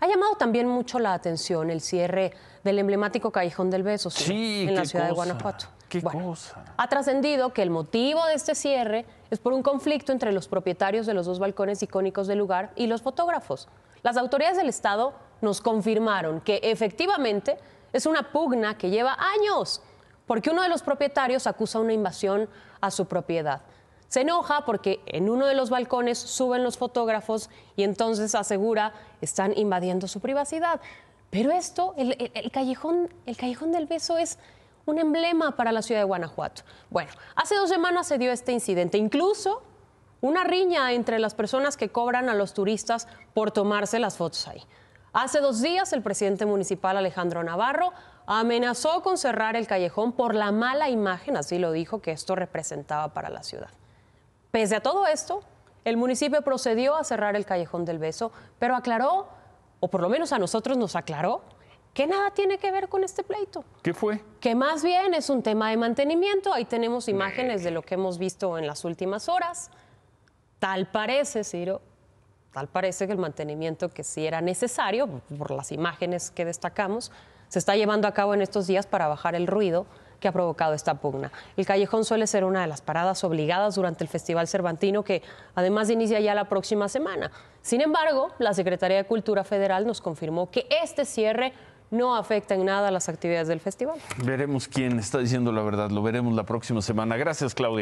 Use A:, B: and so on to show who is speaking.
A: Ha llamado también mucho la atención el cierre del emblemático Callejón del Beso en la ciudad de Guanajuato. Ha trascendido que el motivo de este cierre es por un conflicto entre los propietarios de los dos balcones icónicos del lugar y los fotógrafos. Las autoridades del Estado nos confirmaron que efectivamente es una pugna que lleva años porque uno de los propietarios acusa una invasión a su propiedad. Se enoja porque en uno de los balcones suben los fotógrafos y entonces asegura están invadiendo su privacidad. Pero esto, el, callejón, el callejón del beso es un emblema para la ciudad de Guanajuato. Bueno, hace dos semanas se dio este incidente, incluso una riña entre las personas que cobran a los turistas por tomarse las fotos ahí. Hace dos días el presidente municipal Alejandro Navarro amenazó con cerrar el callejón por la mala imagen, así lo dijo, que esto representaba para la ciudad. Pese a todo esto, el municipio procedió a cerrar el Callejón del Beso, pero aclaró, o por lo menos a nosotros nos aclaró, que nada tiene que ver con este pleito. ¿Qué fue? Que más bien es un tema de mantenimiento. Ahí tenemos imágenes de lo que hemos visto en las últimas horas. Tal parece, Ciro, tal parece que el mantenimiento que sí era necesario, por las imágenes que destacamos, se está llevando a cabo en estos días para bajar el ruido que ha provocado esta pugna. El callejón suele ser una de las paradas obligadas durante el Festival Cervantino que además inicia ya la próxima semana. Sin embargo, la Secretaría de Cultura Federal nos confirmó que este cierre no afecta en nada las actividades del festival.
B: Veremos quién está diciendo la verdad, lo veremos la próxima semana. Gracias, Claudia.